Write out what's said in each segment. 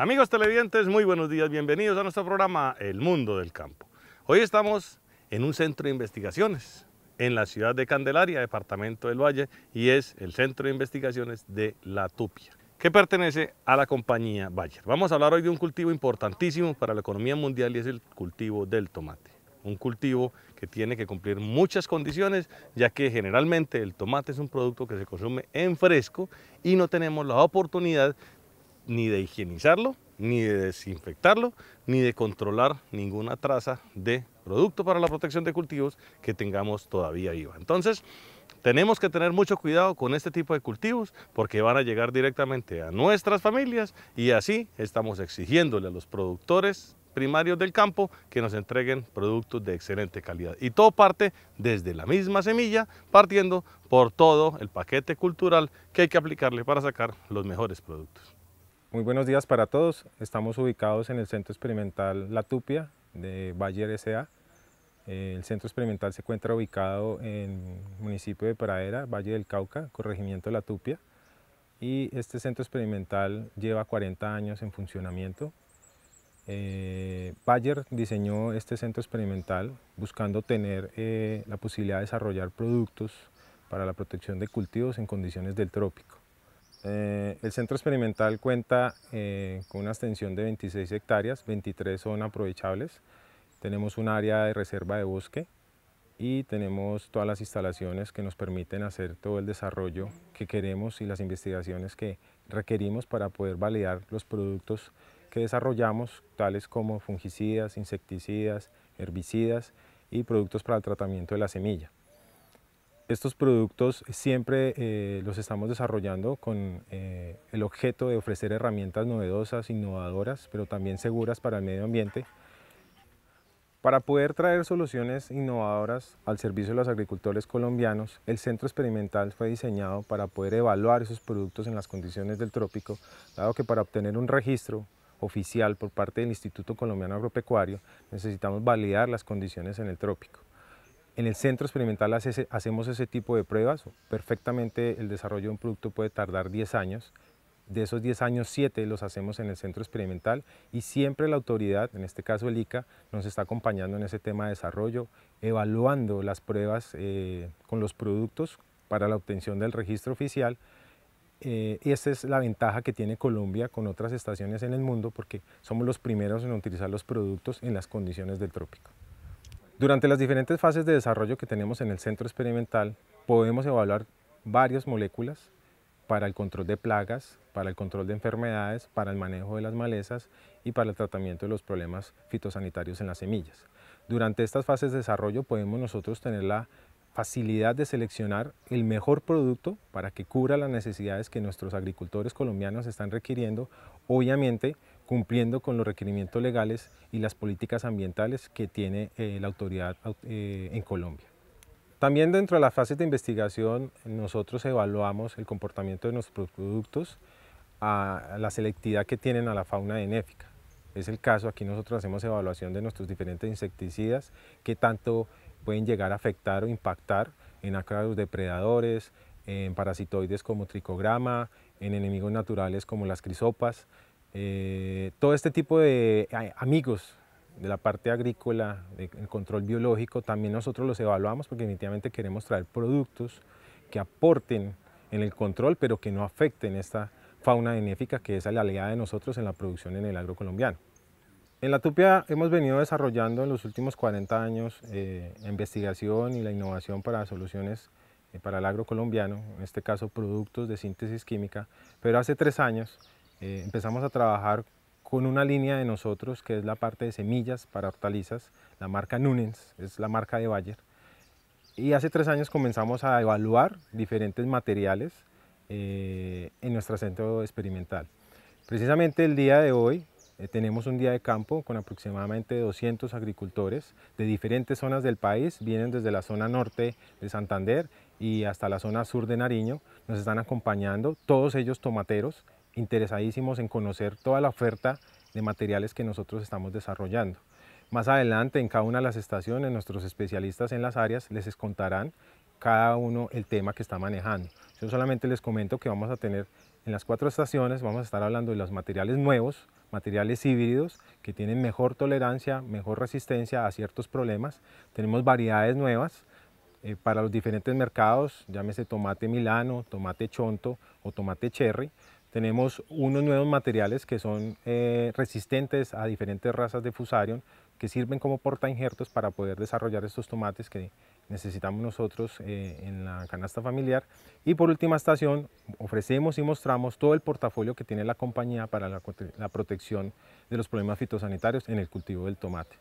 Amigos televidentes, muy buenos días, bienvenidos a nuestro programa El Mundo del Campo. Hoy estamos en un centro de investigaciones en la ciudad de Candelaria, departamento del Valle, y es el Centro de Investigaciones de La Tupia, que pertenece a la compañía Bayer. Vamos a hablar hoy de un cultivo importantísimo para la economía mundial y es el cultivo del tomate. Un cultivo que tiene que cumplir muchas condiciones, ya que generalmente el tomate es un producto que se consume en fresco y no tenemos la oportunidad ni de higienizarlo, ni de desinfectarlo, ni de controlar ninguna traza de producto para la protección de cultivos que tengamos todavía viva. Entonces, tenemos que tener mucho cuidado con este tipo de cultivos porque van a llegar directamente a nuestras familias y así estamos exigiéndole a los productores primarios del campo que nos entreguen productos de excelente calidad. Y todo parte desde la misma semilla, partiendo por todo el paquete cultural que hay que aplicarle para sacar los mejores productos. Muy buenos días para todos. Estamos ubicados en el Centro Experimental La Tupia de Bayer S.A. El centro experimental se encuentra ubicado en el municipio de Pradera, Valle del Cauca, corregimiento La Tupia. Y este centro experimental lleva 40 años en funcionamiento. Eh, Bayer diseñó este centro experimental buscando tener eh, la posibilidad de desarrollar productos para la protección de cultivos en condiciones del trópico. Eh, el centro experimental cuenta eh, con una extensión de 26 hectáreas, 23 son aprovechables. Tenemos un área de reserva de bosque y tenemos todas las instalaciones que nos permiten hacer todo el desarrollo que queremos y las investigaciones que requerimos para poder validar los productos que desarrollamos, tales como fungicidas, insecticidas, herbicidas y productos para el tratamiento de la semilla. Estos productos siempre eh, los estamos desarrollando con eh, el objeto de ofrecer herramientas novedosas, innovadoras, pero también seguras para el medio ambiente, para poder traer soluciones innovadoras al servicio de los agricultores colombianos, el centro experimental fue diseñado para poder evaluar esos productos en las condiciones del trópico, dado que para obtener un registro oficial por parte del Instituto Colombiano Agropecuario necesitamos validar las condiciones en el trópico. En el centro experimental hacemos ese tipo de pruebas. Perfectamente el desarrollo de un producto puede tardar 10 años. De esos 10 años, 7 los hacemos en el centro experimental y siempre la autoridad, en este caso el ICA, nos está acompañando en ese tema de desarrollo, evaluando las pruebas eh, con los productos para la obtención del registro oficial. Eh, esta es la ventaja que tiene Colombia con otras estaciones en el mundo porque somos los primeros en utilizar los productos en las condiciones del trópico. Durante las diferentes fases de desarrollo que tenemos en el centro experimental, podemos evaluar varias moléculas para el control de plagas, para el control de enfermedades, para el manejo de las malezas y para el tratamiento de los problemas fitosanitarios en las semillas. Durante estas fases de desarrollo podemos nosotros tener la facilidad de seleccionar el mejor producto para que cubra las necesidades que nuestros agricultores colombianos están requiriendo, obviamente cumpliendo con los requerimientos legales y las políticas ambientales que tiene eh, la autoridad eh, en Colombia. También dentro de las fases de investigación nosotros evaluamos el comportamiento de nuestros productos a la selectividad que tienen a la fauna benéfica. Es el caso, aquí nosotros hacemos evaluación de nuestros diferentes insecticidas, que tanto pueden llegar a afectar o impactar en ácaros depredadores, en parasitoides como tricograma, en enemigos naturales como las crisopas, eh, todo este tipo de eh, amigos de la parte agrícola, del control biológico, también nosotros los evaluamos porque definitivamente queremos traer productos que aporten en el control, pero que no afecten esta fauna benéfica que es la aliada de nosotros en la producción en el agro colombiano. En la Tupia hemos venido desarrollando en los últimos 40 años la eh, investigación y la innovación para soluciones para el agro colombiano, en este caso productos de síntesis química, pero hace tres años eh, empezamos a trabajar con una línea de nosotros que es la parte de semillas para hortalizas, la marca Nunens, es la marca de Bayer. Y hace tres años comenzamos a evaluar diferentes materiales eh, en nuestro centro experimental. Precisamente el día de hoy eh, tenemos un día de campo con aproximadamente 200 agricultores de diferentes zonas del país, vienen desde la zona norte de Santander y hasta la zona sur de Nariño, nos están acompañando, todos ellos tomateros, interesadísimos en conocer toda la oferta de materiales que nosotros estamos desarrollando. Más adelante en cada una de las estaciones nuestros especialistas en las áreas les contarán cada uno el tema que está manejando. Yo solamente les comento que vamos a tener en las cuatro estaciones, vamos a estar hablando de los materiales nuevos, materiales híbridos que tienen mejor tolerancia, mejor resistencia a ciertos problemas. Tenemos variedades nuevas eh, para los diferentes mercados, llámese tomate milano, tomate chonto o tomate cherry. Tenemos unos nuevos materiales que son eh, resistentes a diferentes razas de fusarium que sirven como porta injertos para poder desarrollar estos tomates que necesitamos nosotros eh, en la canasta familiar. Y por última estación, ofrecemos y mostramos todo el portafolio que tiene la compañía para la, protección de los problemas fitosanitarios en el cultivo del tomate.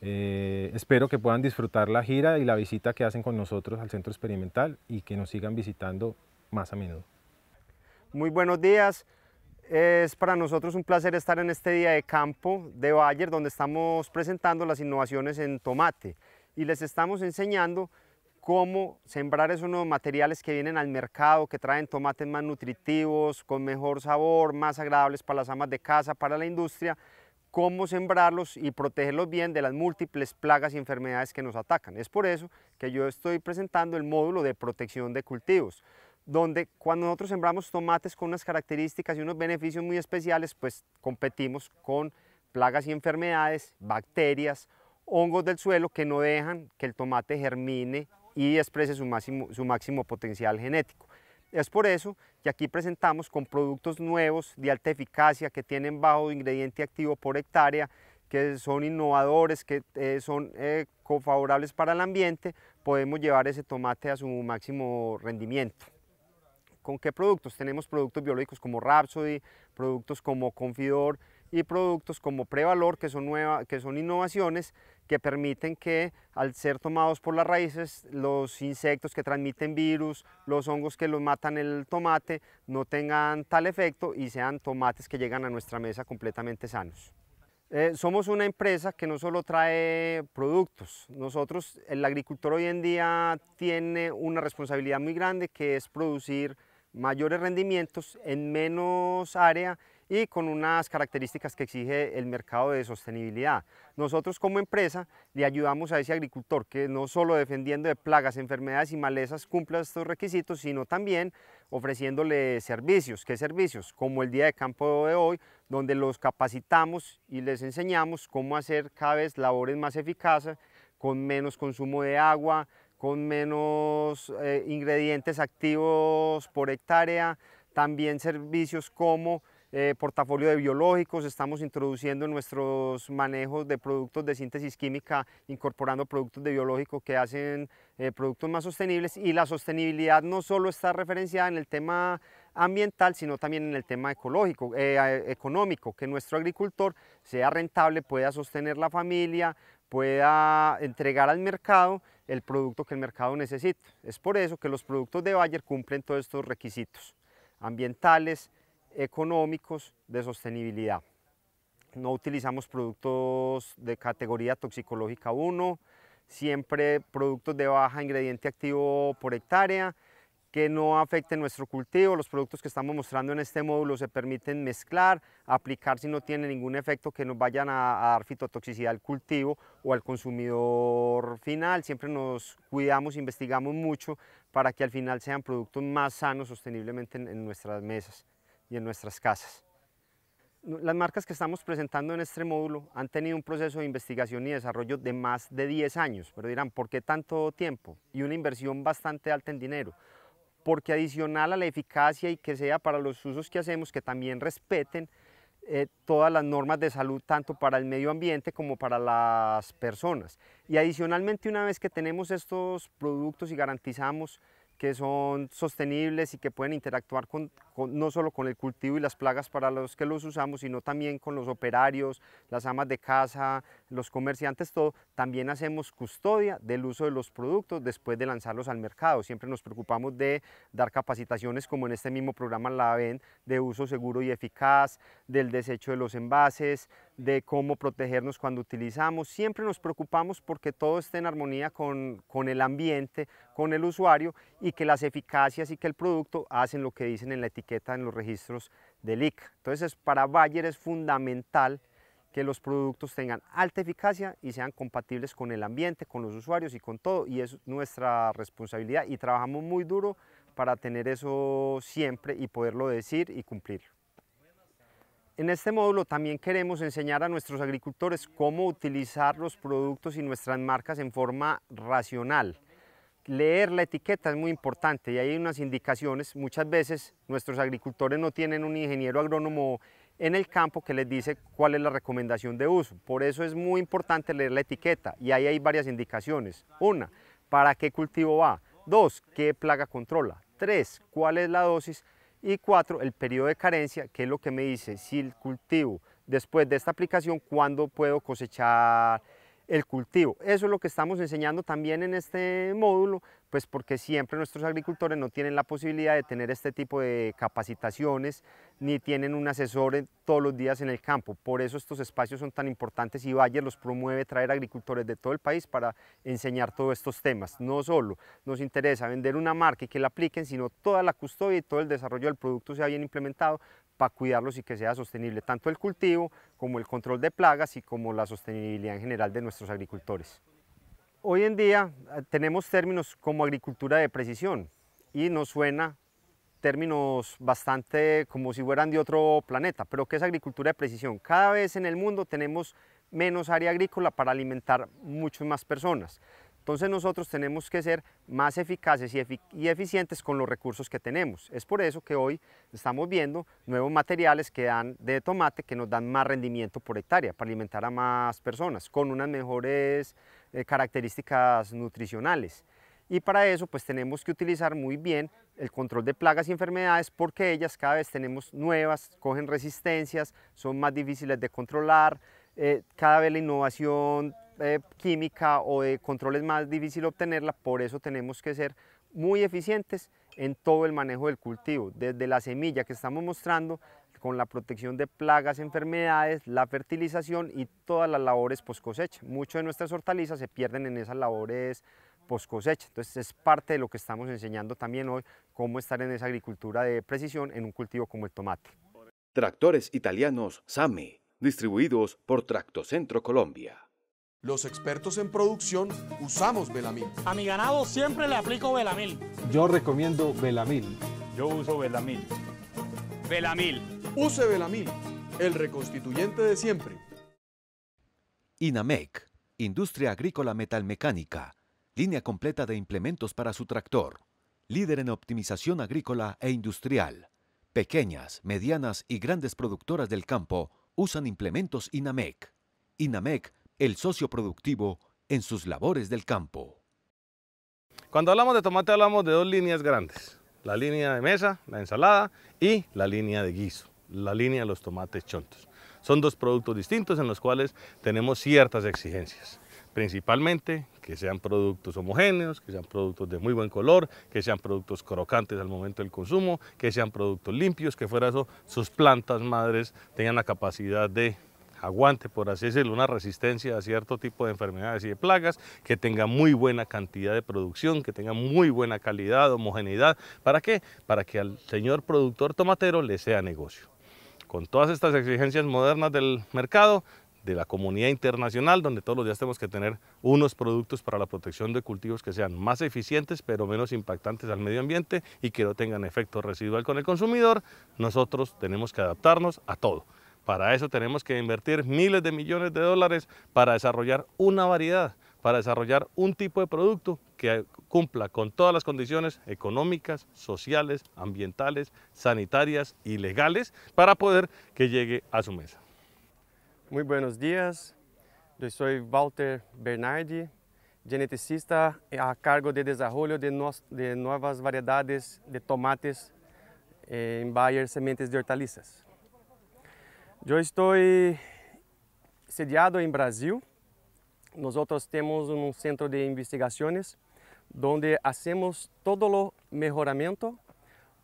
Eh, espero que puedan disfrutar la gira y la visita que hacen con nosotros al centro experimental y que nos sigan visitando más a menudo. Muy buenos días. Es para nosotros un placer estar en este día de campo de Bayer donde estamos presentando las innovaciones en tomate y les estamos enseñando cómo sembrar esos nuevos materiales que vienen al mercado, que traen tomates más nutritivos, con mejor sabor, más agradables para las amas de casa, para la industria, cómo sembrarlos y protegerlos bien de las múltiples plagas y enfermedades que nos atacan. Es por eso que yo estoy presentando el módulo de protección de cultivos donde cuando nosotros sembramos tomates con unas características y unos beneficios muy especiales, pues competimos con plagas y enfermedades, bacterias, hongos del suelo que no dejan que el tomate germine y exprese su máximo, potencial genético. Es por eso que aquí presentamos con productos nuevos de alta eficacia que tienen bajo ingrediente activo por hectárea, que son innovadores, que eh, son eh, favorables para el ambiente, podemos llevar ese tomate a su máximo rendimiento. ¿Con qué productos? Tenemos productos biológicos como Rhapsody, productos como Confidor y productos como Prevalor, que son, nuevas que son innovaciones que permiten que al ser tomados por las raíces, los insectos que transmiten virus, los hongos que los matan el tomate, no tengan tal efecto y sean tomates que llegan a nuestra mesa completamente sanos. Eh, somos una empresa que no solo trae productos, nosotros, el agricultor hoy en día tiene una responsabilidad muy grande que es producir mayores rendimientos en menos área y con unas características que exige el mercado de sostenibilidad. Nosotros como empresa le ayudamos a ese agricultor que no solo defendiendo de plagas, enfermedades y malezas cumpla estos requisitos, sino también ofreciéndole servicios. ¿Qué servicios? Como el día de campo de hoy, donde los capacitamos y les enseñamos cómo hacer cada vez labores más eficaces, con menos consumo de agua, con menos eh, ingredientes activos por hectárea, también servicios como eh, portafolio de biológicos, estamos introduciendo nuestros manejos de productos de síntesis química, incorporando productos de biológico que hacen eh, productos más sostenibles y la sostenibilidad no solo está referenciada en el tema ambiental, sino también en el tema ecológico, eh, económico, que nuestro agricultor sea rentable, pueda sostener la familia, pueda entregar al mercado el producto que el mercado necesita. Es por eso que los productos de Bayer cumplen todos estos requisitos ambientales, económicos, de sostenibilidad. No utilizamos productos de categoría toxicológica 1, siempre productos de baja ingrediente activo por hectárea, que no afecten nuestro cultivo. Los productos que estamos mostrando en este módulo se permiten mezclar, aplicar si no tiene ningún efecto que nos vayan a, dar fitotoxicidad al cultivo o al consumidor final. Siempre nos cuidamos, investigamos mucho para que al final sean productos más sanos sosteniblemente en nuestras mesas y en nuestras casas. Las marcas que estamos presentando en este módulo han tenido un proceso de investigación y desarrollo de más de 10 años, pero dirán, ¿por qué tanto tiempo? Y una inversión bastante alta en dinero porque adicional a la eficacia y que sea para los usos que hacemos, que también respeten eh, todas las normas de salud, tanto para el medio ambiente como para las personas. Y adicionalmente, una vez que tenemos estos productos y garantizamos que son sostenibles y que pueden interactuar con, no solo con el cultivo y las plagas para los que los usamos, sino también con los operarios, las amas de casa, los comerciantes, todo. También hacemos custodia del uso de los productos después de lanzarlos al mercado. Siempre nos preocupamos de dar capacitaciones, como en este mismo programa la ven, de uso seguro y eficaz, del desecho de los envases, de cómo protegernos cuando utilizamos. Siempre nos preocupamos porque todo esté en armonía con, con el ambiente, con el usuario y que las eficacias y que el producto hacen lo que dicen en la etiqueta en los registros del ICA. Entonces para Bayer es fundamental que los productos tengan alta eficacia y sean compatibles con el ambiente, con los usuarios y con todo. Y es nuestra responsabilidad y trabajamos muy duro para tener eso siempre y poderlo decir y cumplir. En este módulo también queremos enseñar a nuestros agricultores cómo utilizar los productos y nuestras marcas en forma racional leer la etiqueta es muy importante y hay unas indicaciones. Muchas veces nuestros agricultores no tienen un ingeniero agrónomo en el campo que les dice cuál es la recomendación de uso. Por eso es muy importante leer la etiqueta y ahí hay varias indicaciones. Una, para qué cultivo va. Dos, qué plaga controla. Tres, cuál es la dosis. Y cuatro, el periodo de carencia, que es lo que me dice si el cultivo después de esta aplicación, cuándo puedo cosechar el cultivo. Eso es lo que estamos enseñando también en este módulo, pues porque siempre nuestros agricultores no tienen la posibilidad de tener este tipo de capacitaciones, ni tienen un asesor todos los días en el campo. Por eso estos espacios son tan importantes y valle los promueve traer agricultores de todo el país para enseñar todos estos temas. No solo nos interesa vender una marca y que la apliquen, sino toda la custodia y todo el desarrollo del producto sea bien implementado para cuidarlos y que sea sostenible tanto el cultivo como el control de plagas y como la sostenibilidad en general de nuestros agricultores. Hoy en día eh, tenemos términos como agricultura de precisión y nos suena términos bastante como si fueran de otro planeta, pero ¿qué es agricultura de precisión? Cada vez en el mundo tenemos menos área agrícola para alimentar muchas más personas. Entonces nosotros tenemos que ser más eficaces y, eficientes con los recursos que tenemos. Es por eso que hoy estamos viendo nuevos materiales que dan de tomate que nos dan más rendimiento por hectárea para alimentar a más personas con unas mejores eh, características nutricionales. Y para eso pues tenemos que utilizar muy bien el control de plagas y enfermedades porque ellas cada vez tenemos nuevas, cogen resistencias, son más difíciles de controlar, eh, cada vez la innovación eh, química o de control es más difícil obtenerla, por eso tenemos que ser muy eficientes en todo el manejo del cultivo, desde la semilla que estamos mostrando, con la protección de plagas, enfermedades, la fertilización y todas las labores post cosecha. Muchas de nuestras hortalizas se pierden en esas labores post cosecha, entonces es parte de lo que estamos enseñando también hoy, cómo estar en esa agricultura de precisión en un cultivo como el tomate. Tractores italianos Same, distribuidos por Tractocentro Colombia. Los expertos en producción usamos Belamil. A mi ganado siempre le aplico Belamil. Yo recomiendo Belamil. Yo uso Belamil. Belamil. Use Belamil, el reconstituyente de siempre. Inamec, Industria Agrícola Metalmecánica, línea completa de implementos para su tractor, líder en optimización agrícola e industrial. Pequeñas, medianas y grandes productoras del campo usan implementos Inamec. Inamec el socio productivo en sus labores del campo. Cuando hablamos de tomate hablamos de dos líneas grandes, la línea de mesa, la ensalada, y la línea de guiso, la línea de los tomates chontos. Son dos productos distintos en los cuales tenemos ciertas exigencias, principalmente que sean productos homogéneos, que sean productos de muy buen color, que sean productos crocantes al momento del consumo, que sean productos limpios, que fuera eso, sus plantas madres tengan la capacidad de aguante, por así decirlo, una resistencia a cierto tipo de enfermedades y de plagas, que tenga muy buena cantidad de producción, que tenga muy buena calidad, homogeneidad. ¿Para qué? Para que al señor productor tomatero le sea negocio. Con todas estas exigencias modernas del mercado, de la comunidad internacional, donde todos los días tenemos que tener unos productos para la protección de cultivos que sean más eficientes, pero menos impactantes al medio ambiente y que no tengan efecto residual con el consumidor, nosotros tenemos que adaptarnos a todo. Para eso tenemos que invertir miles de millones de dólares para desarrollar una variedad, para desarrollar un tipo de producto que cumpla con todas las condiciones económicas, sociales, ambientales, sanitarias y legales para poder que llegue a su mesa. Muy buenos días, yo soy Walter Bernardi, geneticista a cargo de desarrollo de, nuevas variedades de tomates eh, en Bayer Sementes de Hortalizas. Eu estou sediado em Brasil. Nós temos um centro de investigações onde fazemos todo o melhoramento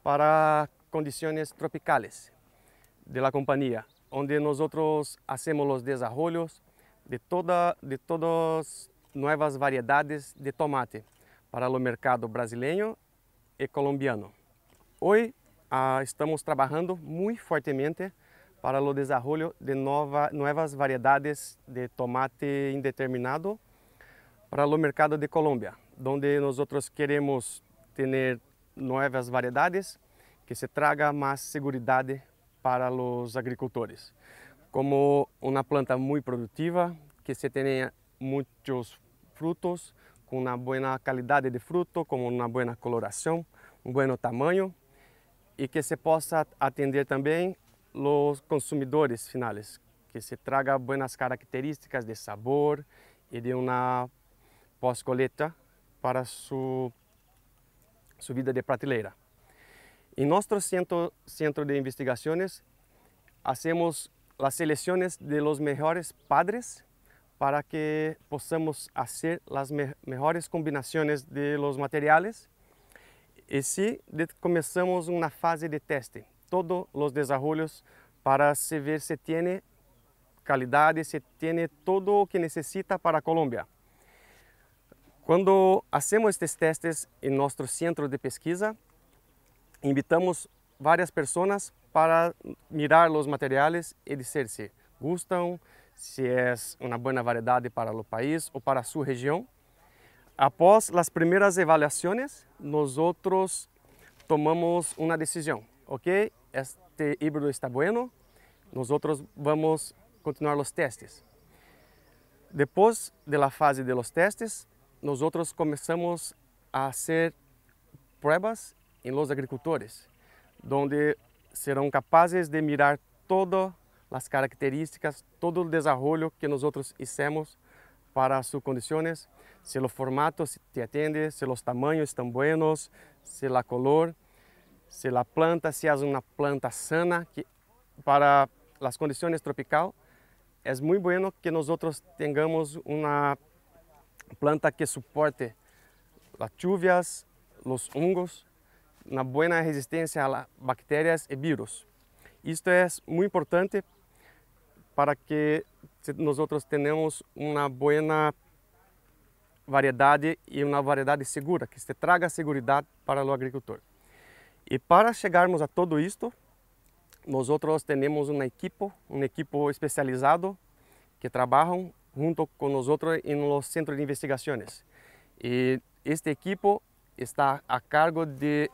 para condições tropicais de la companhia, onde nós fazemos os desenvolvimentos de toda de todas novas variedades de tomate para o mercado brasileiro e colombiano. Hoje ah, estamos trabalhando muito fortemente para o desenvolvimento de nova, novas variedades de tomate indeterminado para o mercado de Colômbia, onde nós queremos ter novas variedades que se traga mais segurança para os agricultores, como uma planta muito produtiva, que se tenha muitos frutos, com uma boa qualidade de fruto, com uma boa coloração, um bom tamanho, e que se possa atender também los consumidores finales, que se traga buenas características de sabor y de una pós-coleta para su, su vida de prateleira. En nuestro centro, centro de investigaciones hacemos las selecciones de los mejores padres para que podamos hacer las me mejores combinaciones de los materiales y si comenzamos una fase de teste todos os desarrollos para se ver se tem qualidade, se tem tudo o que necessita para a Colômbia. Quando fazemos estes testes em nosso centro de pesquisa, invitamos várias pessoas para mirar os materiais e dizer se gostam, se é uma boa variedade para o país ou para a sua região. Após as primeiras avaliações, nós outros tomamos uma decisão, ok? este híbrido está bueno, nós vamos continuar os testes. Depois da de fase de los testes, nós começamos a fazer pruebas em los agricultores, onde serão capazes de mirar todas as características, todo o desenvolvimento que nós hicimos para suas condições, se o formato se atende, se os tamanhos estão buenos, se a color. Se a planta se é uma planta sana que para as condições tropical, é muito bueno que nós tenhamos uma planta que suporte as chuvas, os hongos, uma boa resistência a bactérias e vírus. Isto é muito importante para que nós tenhamos uma boa variedade e uma variedade segura, que se traga segurança para o agricultor. E para chegarmos a todo isto, nós outros temos uma equipe, um equipo especializado que trabalham junto com nós outros em los centros de investigações. E este equipo está a cargo de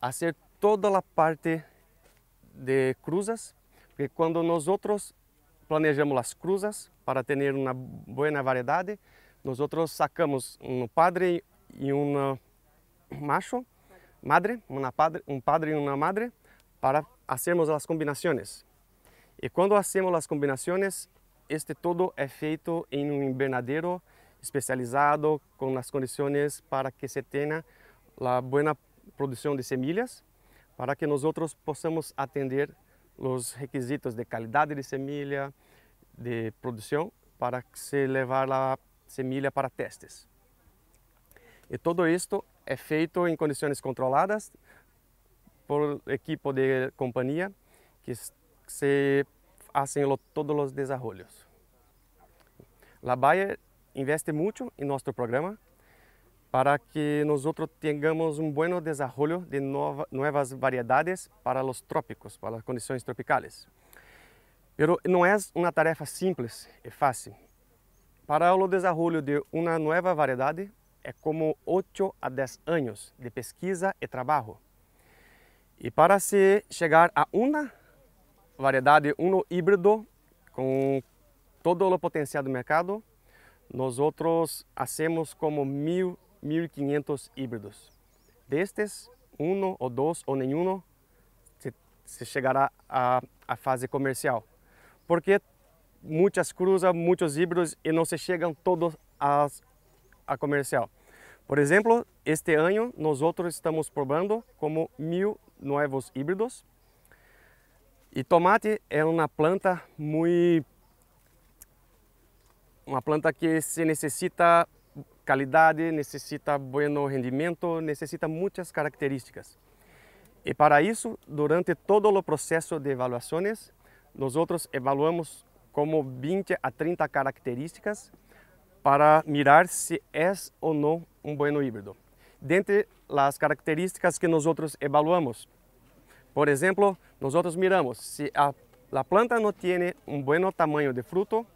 fazer toda a parte de cruzas, porque quando nós outros planejamos as cruzas para ter uma boa variedade, nós outros sacamos um padre e um macho madre, una padre, un padre y una madre, para hacermos las combinaciones. E quando hacemos as combinações, este todo é feito em um invernadero especializado com as condições para que se tenha a boa produção de semillas, para que nós possamos atender os requisitos de qualidade de semilha, de produção, para se levar a semilha para testes. E todo isto é feito em condições controladas por equipe de companhia que se fazem todos os desenvolvimentos. A Bayer investe muito em nosso programa para que nós tenhamos um bom desenvolvimento de nova, novas variedades para os trópicos, para as condições tropicais. Mas não é uma tarefa simples e fácil. Para o desenvolvimento de uma nova variedade, é como 8 a 10 anos de pesquisa e trabalho. E para se chegar a uma variedade, um híbrido com todo o potencial do mercado, nós outros hacemos como 1.000, 1.500 híbridos. Destes, um ou dois ou nenhum se, se chegará à, fase comercial. Porque muitas cruzam muitos híbridos e não se chegam todos às a comercial. Por exemplo, este ano nós outros estamos probando como mil novos híbridos. E tomate é uma planta muito uma planta que se necessita qualidade, necessita bom rendimento, necessita muitas características. E para isso, durante todo o processo de avaliações, nós outros evaluamos como 20 a 30 características para mirar se é ou não um bueno híbrido. Dentre as características que nós evaluamos, por exemplo, nós miramos se a, a planta não tem um bom tamanho de fruto,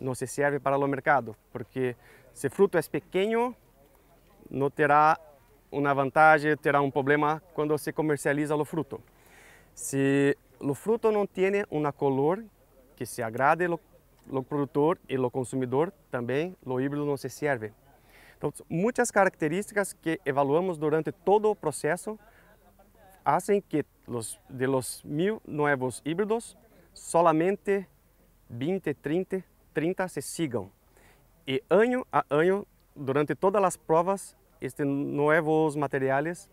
não se serve para o mercado, porque se fruto é pequeno, não terá uma vantagem, terá um problema quando se comercializa o fruto. Se o fruto não tem uma cor que se agrade o produtor e o consumidor também, o híbrido não se serve. Então, muitas características que evaluamos durante todo o processo fazem que los, de los mil novos híbridos, solamente 20, 30, 30 se sigam. E ano a ano, durante todas as provas, estes novos materiais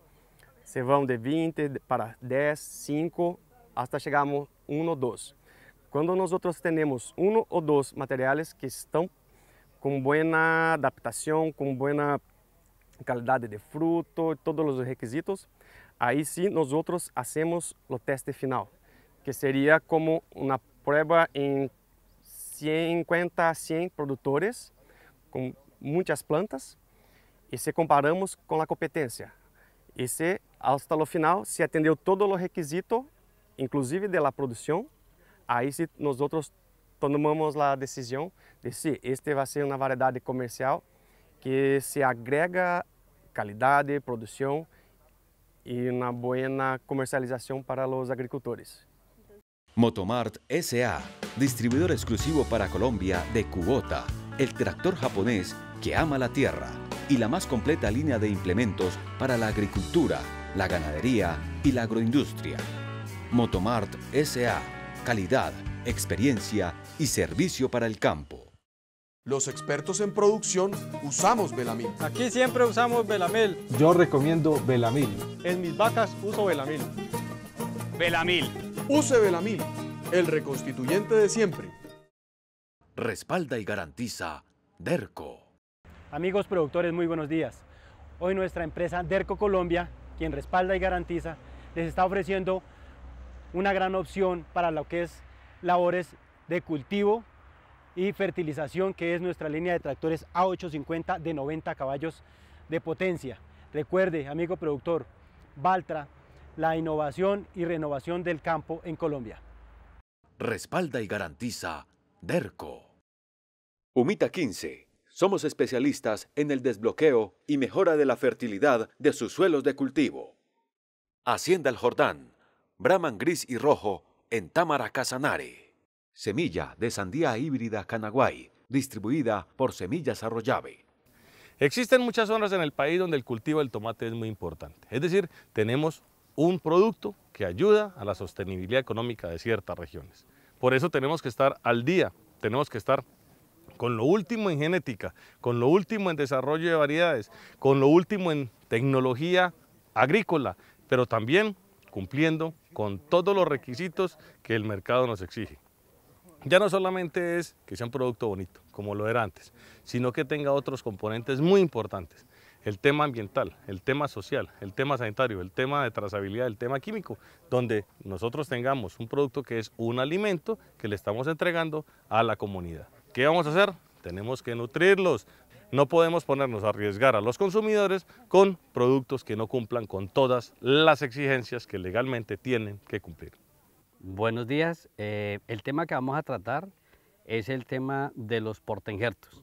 se vão de 20 para 10, 5, até chegarmos 1 ou 2. Quando nós temos um ou dois materiais que estão com boa adaptação, com boa qualidade de fruto, todos os requisitos, aí sim nós outros o teste final, que seria como uma prova em 50 a 100 produtores com muitas plantas e se comparamos com a competência. E se, até o final, se atendeu todos os requisitos, inclusive da produção, Aí sí nosotros tomamos la decisión de si este va a ser una variedad comercial que se agrega de producción y una buena comercialización para los agricultores. Motomart SA, distribuidor exclusivo para Colombia de Kubota, el tractor japonés que ama la tierra y la más completa línea de implementos para la agricultura, la ganadería y la agroindustria. Motomart SA calidad, experiencia y servicio para el campo. Los expertos en producción usamos Belamil. Aquí siempre usamos Belamil. Yo recomiendo Belamil. En mis vacas uso Belamil. Belamil. Use Belamil, el reconstituyente de siempre. Respalda y garantiza DERCO. Amigos productores, muy buenos días. Hoy nuestra empresa DERCO Colombia, quien respalda y garantiza, les está ofreciendo una gran opción para lo que es labores de cultivo y fertilización, que es nuestra línea de tractores A850 de 90 caballos de potencia. Recuerde, amigo productor, Valtra, la innovación y renovación del campo en Colombia. Respalda y garantiza DERCO. Humita 15. Somos especialistas en el desbloqueo y mejora de la fertilidad de sus suelos de cultivo. Hacienda El Jordán Brahman gris y rojo en Támara Casanare. Semilla de sandía híbrida Canaguay, distribuida por Semillas Arroyave. Existen muchas zonas en el país donde el cultivo del tomate es muy importante. Es decir, tenemos un producto que ayuda a la sostenibilidad económica de ciertas regiones. Por eso tenemos que estar al día, tenemos que estar con lo último en genética, con lo último en desarrollo de variedades, con lo último en tecnología agrícola, pero también cumpliendo con todos los requisitos que el mercado nos exige. Ya no solamente es que sea un producto bonito, como lo era antes, sino que tenga otros componentes muy importantes. El tema ambiental, el tema social, el tema sanitario, el tema de trazabilidad, el tema químico, donde nosotros tengamos un producto que es un alimento que le estamos entregando a la comunidad. ¿Qué vamos a hacer? Tenemos que nutrirlos, no podemos ponernos a arriesgar a los consumidores con productos que no cumplan con todas las exigencias que legalmente tienen que cumplir. Buenos días. Eh, el tema que vamos a tratar es el tema de los portengertos.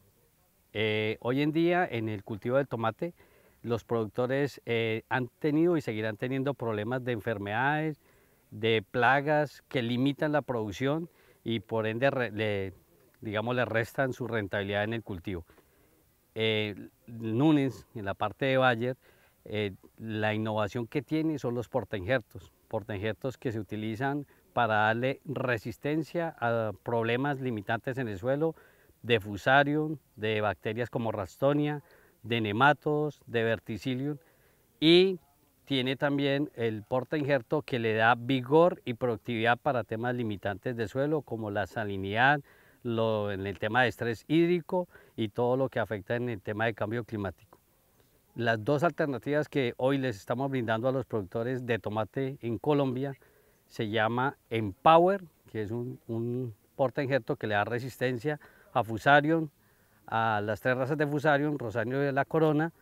Eh, hoy en día en el cultivo del tomate los productores eh, han tenido y seguirán teniendo problemas de enfermedades, de plagas que limitan la producción y por ende digamos, le restan su rentabilidad en el cultivo. Nunes, eh, Núñez, en la parte de Bayer, eh, la innovación que tiene son los portainjertos, portainjertos que se utilizan para darle resistencia a problemas limitantes en el suelo de fusarium, de bacterias como rastonia, de nematodos, de verticillium y tiene también el porta que le da vigor y productividad para temas limitantes de suelo como la salinidad, en el tema de estrés hídrico y todo lo que afecta en el tema de cambio climático. Las dos alternativas que hoy les estamos brindando a los productores de tomate en Colombia se llama Empower, que es un, porta injerto que le da resistencia a Fusarium, a las tres razas de Fusarium, Rosario de la Corona,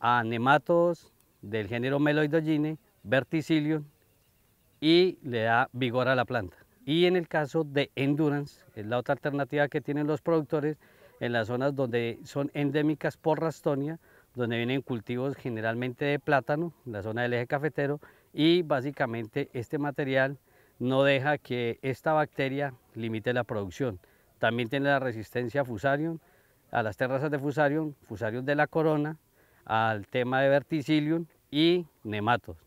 a nematodos del género Meloidogine, Verticillium y le da vigor a la planta. Y en el caso de Endurance, es la otra alternativa que tienen los productores, en las zonas donde son endémicas por Rastonia, donde vienen cultivos generalmente de plátano, en la zona del eje cafetero, y básicamente este material no deja que esta bacteria limite la producción. También tiene la resistencia a fusarium, a las terrazas de fusarium, fusarium de la corona, al tema de verticillium y nematos.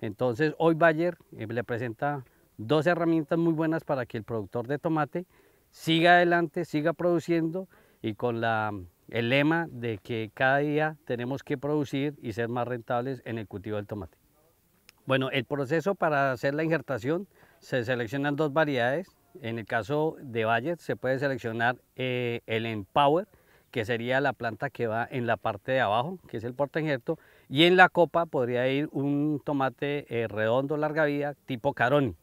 Entonces hoy Bayer eh, le presenta dos herramientas muy buenas para que el productor de tomate siga adelante, siga produciendo y con el lema de que cada día tenemos que producir y ser más rentables en el cultivo del tomate. Bueno, el proceso para hacer la injertación se seleccionan dos variedades. En el caso de Bayer se puede seleccionar eh, el Empower, que sería la planta que va en la parte de abajo, que es el porta injerto, y en la copa podría ir un tomate eh, redondo, larga vida, tipo caroni.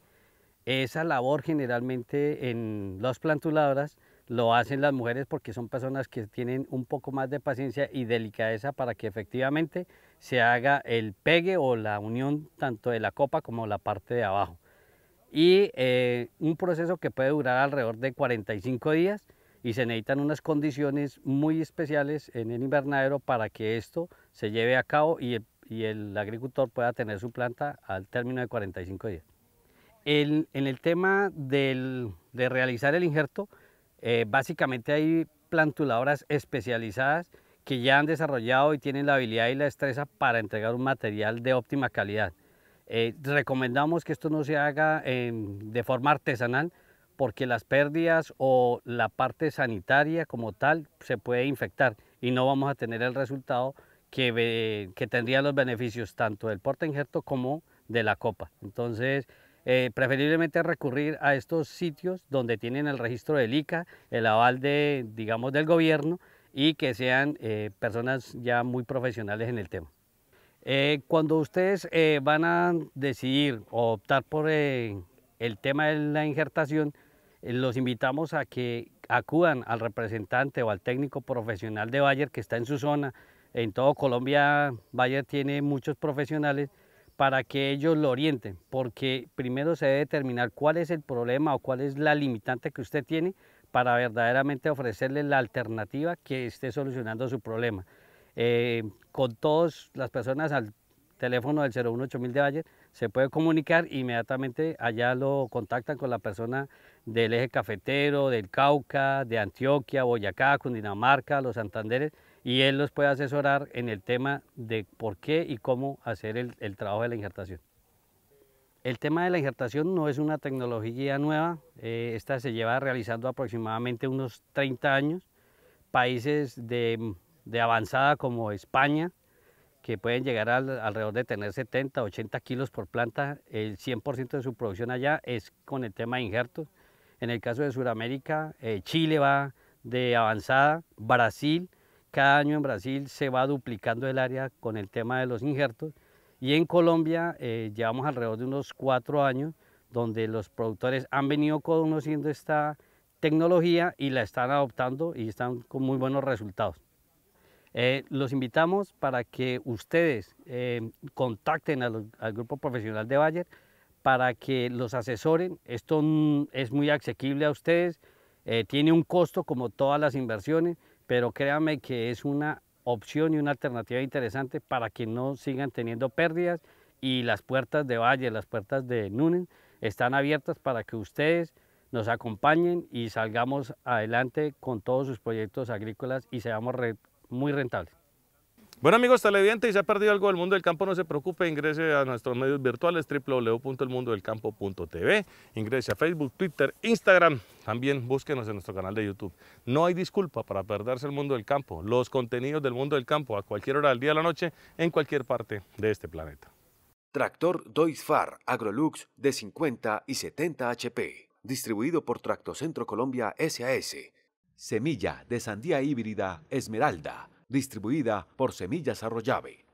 Esa labor generalmente en las plantuladoras lo hacen las mujeres porque son personas que tienen un poco más de paciencia y delicadeza para que efectivamente se haga el pegue o la unión tanto de la copa como la parte de abajo. Y eh, un proceso que puede durar alrededor de 45 días y se necesitan unas condiciones muy especiales en el invernadero para que esto se lleve a cabo y el, agricultor pueda tener su planta al término de 45 días. en el tema de realizar el injerto, eh, básicamente hay plantuladoras especializadas que ya han desarrollado y tienen la habilidad y la destreza para entregar un material de óptima calidad. Eh, recomendamos que esto no se haga em, de forma artesanal porque las pérdidas o la parte sanitaria como tal se puede infectar y no vamos a tener el resultado que, que tendría los beneficios tanto del porte injerto como de la copa. Entonces, eh, preferiblemente recurrir a estos sitios donde tienen el registro del ICA, el aval de, digamos, del gobierno y que sean eh, personas ya muy profesionales en el tema. Eh, cuando ustedes van a decidir o optar por el tema de la injertación, los invitamos a que acudan al representante o al técnico profesional de Bayer que está en su zona. En todo Colombia, Bayer tiene muchos profesionales para que ellos lo orienten, porque primero se debe determinar cuál es el problema o cuál es la limitante que usted tiene para verdaderamente ofrecerle la alternativa que esté solucionando su problema. Eh, con todas las personas al teléfono del 018000 de Valle se puede comunicar inmediatamente allá lo contactan con la persona del eje cafetero, del Cauca, de Antioquia, Boyacá, Cundinamarca, los Santanderes y él los puede asesorar en el tema de por qué y cómo hacer el, trabajo de la injertación. El tema de la injertación no es una tecnología nueva, eh, esta se lleva realizando aproximadamente unos 30 años. Países de, avanzada como España, que pueden llegar al, alrededor de tener 70, 80 kilos por planta, el 100% de su producción allá es con el tema de injertos. En el caso de Sudamérica, eh, Chile va de avanzada, Brasil, cada año en Brasil se va duplicando el área con el tema de los injertos y en Colombia eh, llevamos alrededor de unos cuatro años donde los productores han venido conociendo esta tecnología y la están adoptando y están con muy buenos resultados. Eh, los invitamos para que ustedes eh, contacten al grupo profesional de Bayer para que los asesoren. Esto es muy asequible a ustedes, tiene un costo como todas las inversiones pero créame que es una opción y una alternativa interesante para que no sigan teniendo pérdidas y las puertas de Valle, las puertas de Núñez están abiertas para que ustedes nos acompañen y salgamos adelante con todos sus proyectos agrícolas y seamos muy rentables. Bueno amigos televidentes, si se ha perdido algo del mundo del campo, no se preocupe, ingrese a nuestros medios virtuales www.elmundodelcampo.tv, ingrese a Facebook, Twitter, Instagram, también búsquenos en nuestro canal de YouTube. No hay disculpa para perderse el mundo del campo, los contenidos del mundo del campo a cualquier hora del día o de la noche, en cualquier parte de este planeta. Tractor Dois Far Agrolux de 50 y 70 HP, distribuido por Tractocentro Colombia SAS. Semilla de sandía híbrida Esmeralda distribuida por Semillas Arroyave.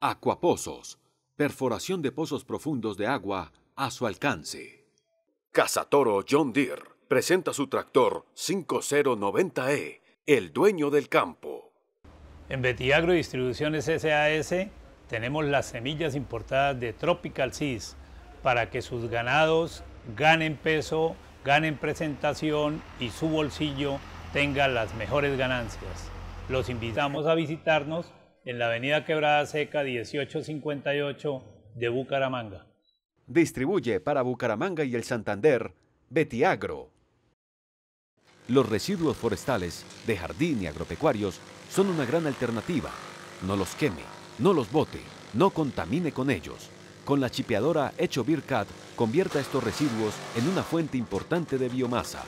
Acuapozos, perforación de pozos profundos de agua a su alcance. Cazatoro John Deere presenta su tractor 5090E, el dueño del campo. En Betiagro Distribuciones SAS tenemos las semillas importadas de Tropical Seas para que sus ganados ganen peso, ganen presentación y su bolsillo tenga las mejores ganancias los invitamos a visitarnos en la avenida Quebrada Seca 1858 de Bucaramanga. Distribuye para Bucaramanga y el Santander Betiagro. Los residuos forestales de jardín y agropecuarios son una gran alternativa. No los queme, no los bote, no contamine con ellos. Con la chipeadora hecho cat convierta estos residuos en una fuente importante de biomasa.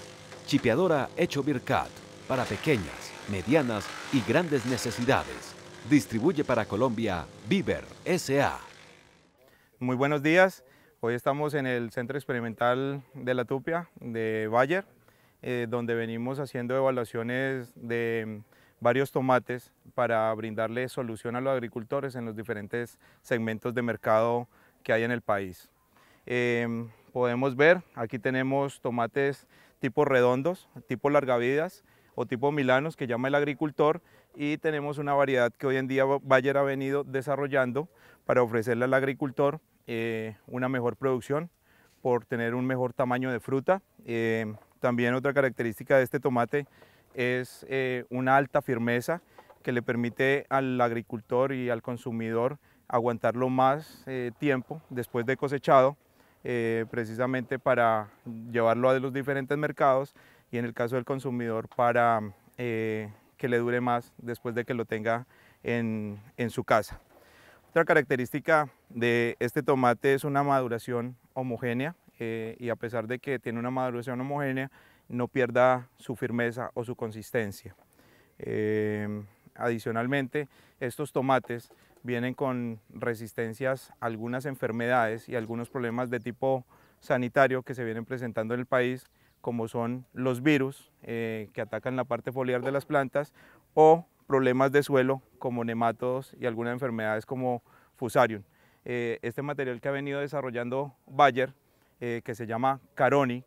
Chipeadora hecho cat para pequeñas, medianas y grandes necesidades. Distribuye para Colombia Viver SA. Muy buenos días. Hoy estamos en el Centro Experimental de la Tupia de Bayer, eh, donde venimos haciendo evaluaciones de varios tomates para brindarle solución a los agricultores en los diferentes segmentos de mercado que hay en el país. Em, podemos ver, aquí tenemos tomates tipo redondos, tipo largavidas, o tipo milanos que llama el agricultor y tenemos una variedad que hoy en día Bayer ha venido desarrollando para ofrecerle al agricultor eh, una mejor producción por tener un mejor tamaño de fruta. Eh, también otra característica de este tomate es eh, una alta firmeza que le permite al agricultor y al consumidor aguantarlo más tiempo después de cosechado, precisamente para llevarlo a los diferentes mercados y en el caso del consumidor para eh, que le dure más después de que lo tenga en, su casa. Otra característica de este tomate es una maduración homogénea eh, y a pesar de que tiene una maduración homogénea no pierda su firmeza o su consistencia. Em, adicionalmente, estos tomates vienen con resistencias a algunas enfermedades y algunos problemas de tipo sanitario que se vienen presentando en el país como son los virus eh, que atacan la parte foliar de las plantas o problemas de suelo como nematodos y algunas enfermedades como fusarium. Eh, este material que ha venido desarrollando Bayer, eh, que se llama Caroni,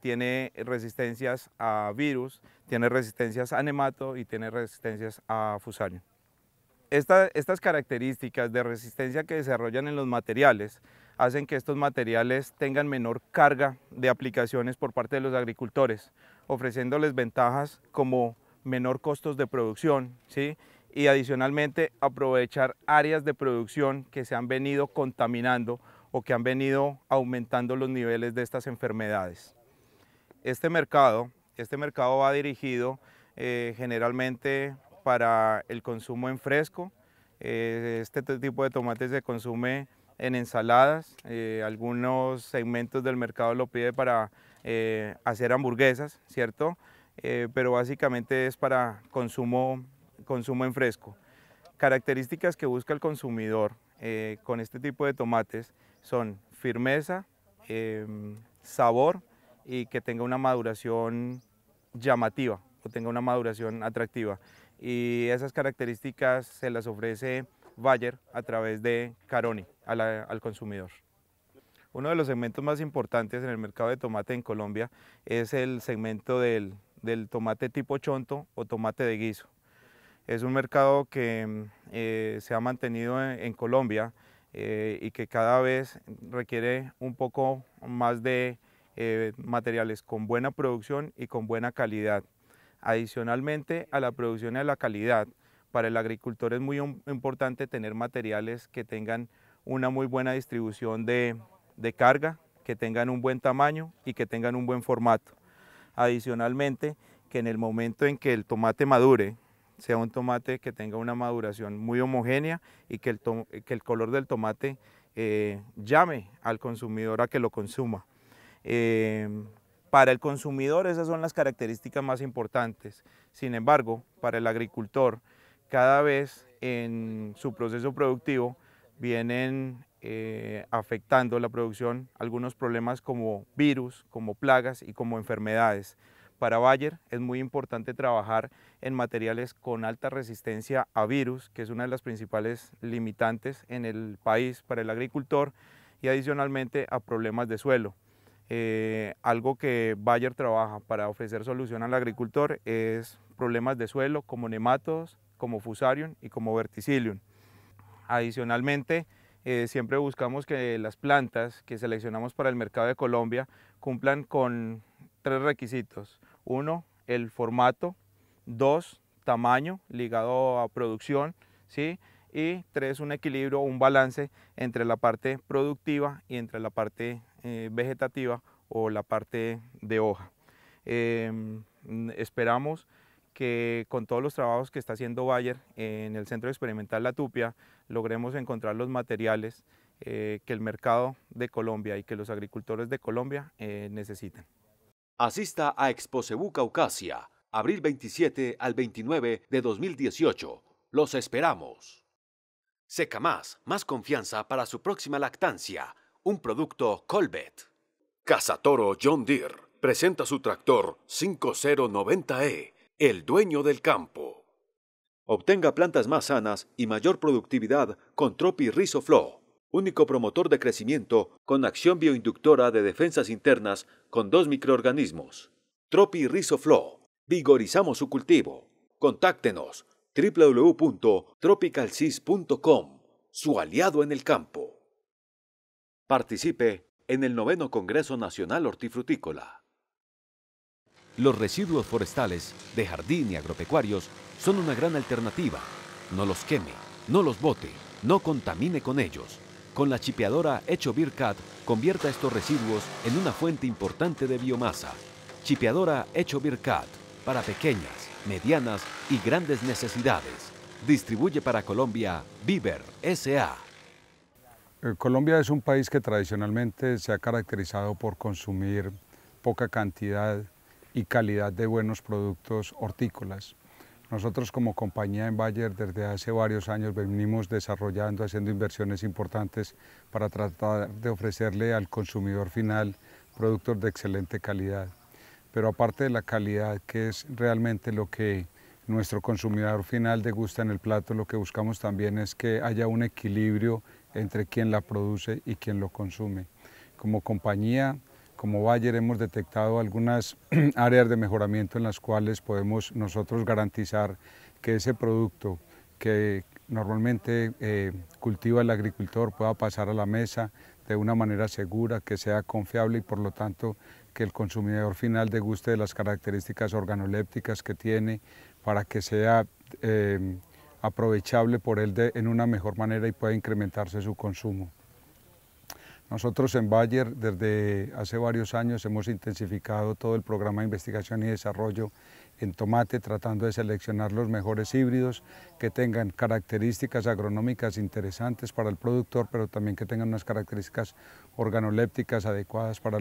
tiene resistencias a virus, tiene resistencias a nemato y tiene resistencias a fusarium. estas características de resistencia que desarrollan en los materiales hacen que estos materiales tengan menor carga de aplicaciones por parte de los agricultores, ofreciéndoles ventajas como menor costos de producción, ¿sí? y adicionalmente aprovechar áreas de producción que se han venido contaminando o que han venido aumentando los niveles de estas enfermedades. Este mercado, este mercado va dirigido eh, generalmente para el consumo en fresco. Eh, este tipo de tomates se consume en ensaladas, eh, algunos segmentos del mercado lo pide para eh, hacer hamburguesas, ¿cierto? Eh, pero básicamente es para consumo, consumo en fresco. Características que busca el consumidor con este tipo de tomates son firmeza, em, sabor y que tenga una maduración llamativa o tenga una maduración atractiva. Y esas características se las ofrece Bayer a través de Caroni al consumidor. Uno de los segmentos más importantes en el mercado de tomate en Colombia es el segmento del, tomate tipo chonto o tomate de guiso. Es un mercado que eh, se ha mantenido en, Colombia eh, y que cada vez requiere un poco más de eh, materiales con buena producción y con buena calidad. Adicionalmente a la producción y a la calidad, para el agricultor es muy importante tener materiales que tengan una muy buena distribución de, carga, que tengan un buen tamaño y que tengan un buen formato. Adicionalmente, que en el momento en que el tomate madure, sea un tomate que tenga una maduración muy homogénea y que el, color del tomate eh, llame al consumidor a que lo consuma. Eh, para el consumidor esas son las características más importantes. Sin embargo, para el agricultor cada vez en su proceso productivo vienen eh, afectando la producción algunos problemas como virus, como plagas y como enfermedades. Para Bayer es muy importante trabajar en materiales con alta resistencia a virus, que es una de las principales limitantes en el país para el agricultor, y adicionalmente a problemas de suelo. Eh, algo que Bayer trabaja para ofrecer solución al agricultor es problemas de suelo como nematodos, como Fusarium y como Verticillium. Adicionalmente, eh, siempre buscamos que las plantas que seleccionamos para el mercado de Colombia cumplan con tres requisitos. Uno, el formato. Dos, tamaño ligado a producción. ¿sí? Y tres, un equilibrio, un balance entre la parte productiva y entre la parte eh, vegetativa o la parte de hoja. Em, esperamos que con todos los trabajos que está haciendo Bayer en el Centro Experimental La Tupia, logremos encontrar los materiales eh, que el mercado de Colombia y que los agricultores de Colombia necesiten. Eh, necesitan. Asista a Exposebu Caucasia, abril 27 al 29 de 2018. Los esperamos. Seca más, más confianza para su próxima lactancia. Un producto Colbet. Casatoro John Deere presenta su tractor 5090E el dueño del campo. Obtenga plantas más sanas y mayor productividad con Tropi Rizoflow, único promotor de crecimiento con acción bioinductora de defensas internas con dos microorganismos. Tropi Rizoflow. Vigorizamos su cultivo. Contáctenos www.tropicalcis.com, su aliado en el campo. Participe en el noveno Congreso Nacional Hortifrutícola. Los residuos forestales de jardín y agropecuarios son una gran alternativa. No los queme, no los bote, no contamine con ellos. Con la chipeadora hecho Cat, convierta estos residuos en una fuente importante de biomasa. Chipeadora hecho Cat para pequeñas, medianas y grandes necesidades. Distribuye para Colombia Viver SA. Eh, Colombia es un país que tradicionalmente se ha caracterizado por consumir poca cantidad y calidad de buenos productos hortícolas. Nosotros como compañía en Bayer desde hace varios años venimos desarrollando, haciendo inversiones importantes para tratar de ofrecerle al consumidor final productos de excelente calidad. Pero aparte de la calidad, que es realmente lo que nuestro consumidor final degusta en el plato, lo que buscamos también es que haya un equilibrio entre quien la produce y quien lo consume. Como compañía como Bayer hemos detectado algunas áreas de mejoramiento en las cuales podemos nosotros garantizar que ese producto que normalmente eh, cultiva el agricultor pueda pasar a la mesa de una manera segura, que sea confiable y por lo tanto que el consumidor final deguste de las características organolépticas que tiene para que sea eh, aprovechable por él de, en una mejor manera y pueda incrementarse su consumo. Nosotros en Bayer desde hace varios años hemos intensificado todo el programa de investigación y desarrollo en tomate, tratando de seleccionar los mejores híbridos que tengan características agronómicas interesantes para el productor, pero también que tengan unas características organolépticas adecuadas para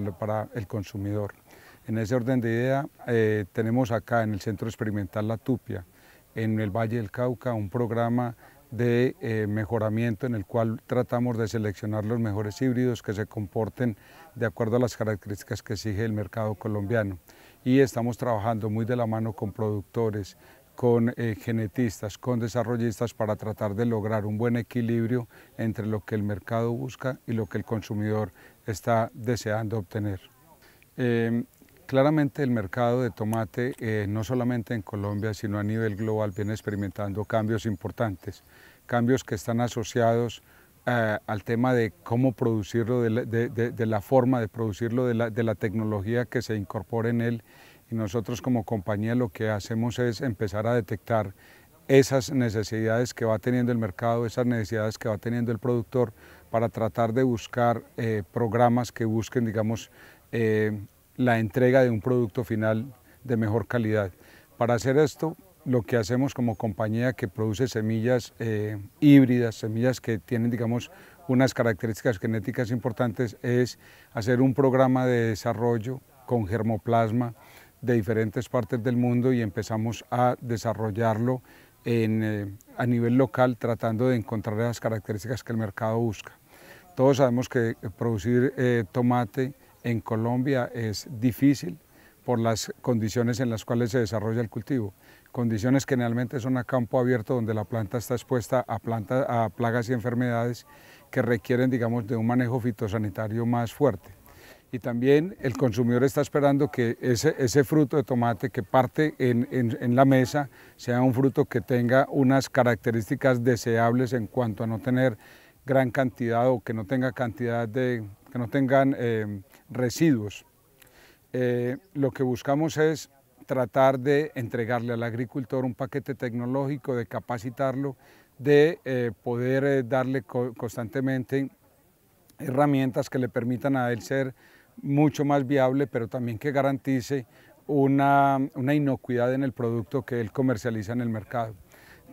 el, consumidor. En ese orden de idea, eh, tenemos acá en el Centro Experimental La Tupia, en el Valle del Cauca, un programa de eh, mejoramiento en el cual tratamos de seleccionar los mejores híbridos que se comporten de acuerdo a las características que exige el mercado colombiano. Y estamos trabajando muy de la mano con productores, con eh, genetistas, con desarrollistas para tratar de lograr un buen equilibrio entre lo que el mercado busca y lo que el consumidor está deseando obtener. Eh, Claramente el mercado de tomate, eh, no solamente en Colombia, sino a nivel global, viene experimentando cambios importantes, cambios que están asociados eh, al tema de cómo producirlo, de la, forma de producirlo, de la tecnología que se incorpora en él. Y nosotros como compañía lo que hacemos es empezar a detectar esas necesidades que va teniendo el mercado, esas necesidades que va teniendo el productor para tratar de buscar eh, programas que busquen, digamos, la entrega de un producto final de mejor calidad. Para hacer esto, lo que hacemos como compañía que produce semillas eh, híbridas, semillas que tienen, digamos, unas características genéticas importantes, es hacer un programa de desarrollo con germoplasma de diferentes partes del mundo y empezamos a desarrollarlo eh, a nivel local tratando de encontrar las características que el mercado busca. Todos sabemos que producir eh, tomate en Colombia es difícil por las condiciones en las cuales se desarrolla el cultivo. Condiciones que generalmente son a campo abierto donde la planta está expuesta a, a plagas y enfermedades que requieren, digamos, de un manejo fitosanitario más fuerte. Y también el consumidor está esperando que ese, ese fruto de tomate que parte en, la mesa sea un fruto que tenga unas características deseables en cuanto a no tener gran cantidad o que no tenga cantidad de, que no tengan eh, residuos. Eh, lo que buscamos es tratar de entregarle al agricultor un paquete tecnológico, de capacitarlo, de eh, poder eh, darle constantemente herramientas que le permitan a él ser mucho más viable, pero también que garantice una inocuidad en el producto que él comercializa en el mercado.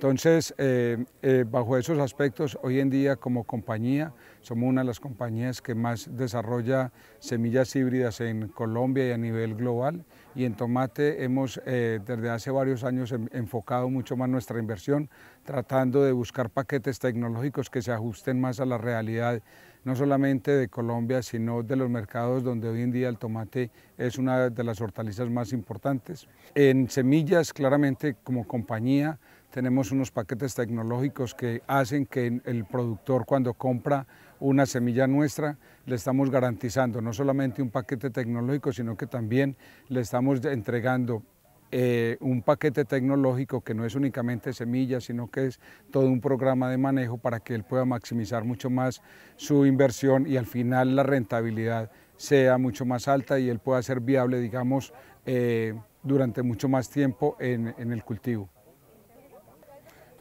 Entonces, eh, eh, bajo esos aspectos, hoy en día como compañía, somos una de las compañías que más desarrolla semillas híbridas en Colombia y a nivel global. Y en tomate hemos eh, desde hace varios años enfocado mucho más nuestra inversión, tratando de buscar paquetes tecnológicos que se ajusten más a la realidad, no solamente de Colombia, sino de los mercados donde hoy en día el tomate es una de las hortalizas más importantes. En semillas, claramente como compañía, tenemos unos paquetes tecnológicos que hacen que el productor cuando compra una semilla nuestra, le estamos garantizando no solamente un paquete tecnológico, sino que también le estamos entregando eh, un paquete tecnológico que no es únicamente semillas, sino que es todo un programa de manejo para que él pueda maximizar mucho más su inversión y al final la rentabilidad sea mucho más alta y él pueda ser viable, digamos, eh, durante mucho más tiempo en el cultivo.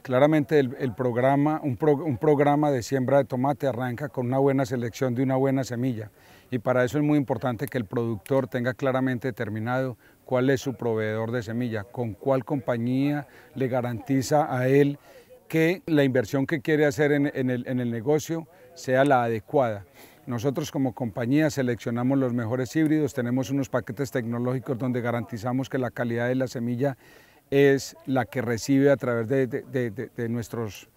Claramente el, programa, un, programa de siembra de tomate arranca con una buena selección de una buena semilla y para eso es muy importante que el productor tenga claramente determinado cuál es su proveedor de semilla, con cuál compañía le garantiza a él que la inversión que quiere hacer en el negocio sea la adecuada. Nosotros como compañía seleccionamos los mejores híbridos, tenemos unos paquetes tecnológicos donde garantizamos que la calidad de la semilla es la que recibe a través de, nuestros,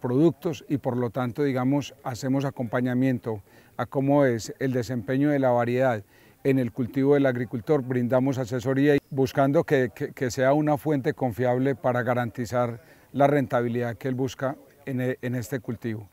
productos y por lo tanto, digamos, hacemos acompañamiento a cómo es el desempeño de la variedad en el cultivo del agricultor, brindamos asesoría buscando que, que, sea una fuente confiable para garantizar la rentabilidad que él busca en, e, este cultivo.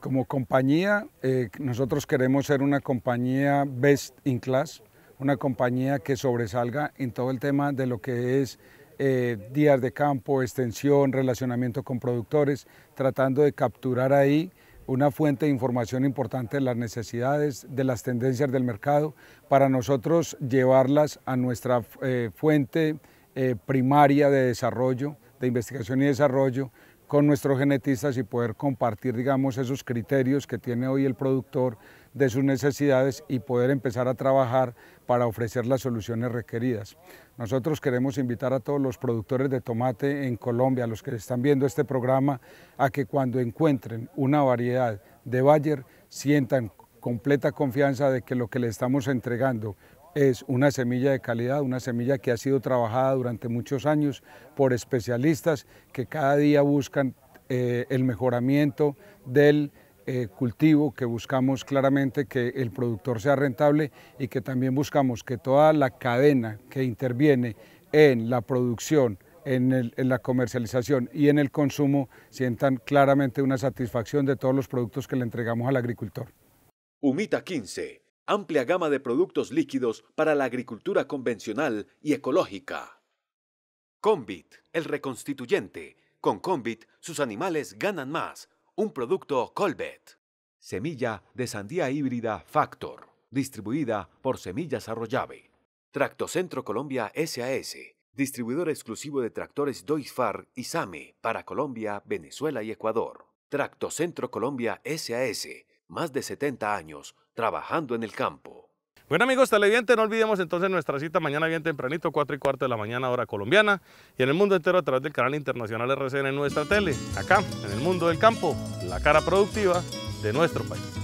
Como compañía, eh, nosotros queremos ser una compañía best in class, una compañía que sobresalga en todo el tema de lo que es eh, días de campo, extensión, relacionamiento con productores, tratando de capturar ahí una fuente de información importante de las necesidades, de las tendencias del mercado, para nosotros llevarlas a nuestra eh, fuente eh, primaria de desarrollo, de investigación y desarrollo, con nuestros genetistas y poder compartir, digamos, esos criterios que tiene hoy el productor de sus necesidades y poder empezar a trabajar para ofrecer las soluciones requeridas. Nosotros queremos invitar a todos los productores de tomate en Colombia, a los que están viendo este programa, a que cuando encuentren una variedad de Bayer sientan completa confianza de que lo que le estamos entregando es una semilla de calidad, una semilla que ha sido trabajada durante muchos años por especialistas que cada día buscan eh, el mejoramiento del eh, cultivo que buscamos claramente que el productor sea rentable y que también buscamos que toda la cadena que interviene en la producción, en, la comercialización y en el consumo sientan claramente una satisfacción de todos los productos que le entregamos al agricultor. Humita 15, amplia gama de productos líquidos para la agricultura convencional y ecológica. Convit, el reconstituyente. Con Convit, sus animales ganan más un producto Colbet. Semilla de sandía híbrida Factor, distribuida por Semillas Arroyave. Tractocentro Colombia SAS, distribuidor exclusivo de tractores Doisfar y SAME para Colombia, Venezuela y Ecuador. Tractocentro Colombia SAS, más de 70 años trabajando en el campo. Bueno amigos televidentes, no olvidemos entonces nuestra cita mañana bien tempranito, 4 y cuarto de la mañana hora colombiana y en el mundo entero a través del canal internacional RCN en Nuestra Tele, acá en el mundo del campo, la cara productiva de nuestro país.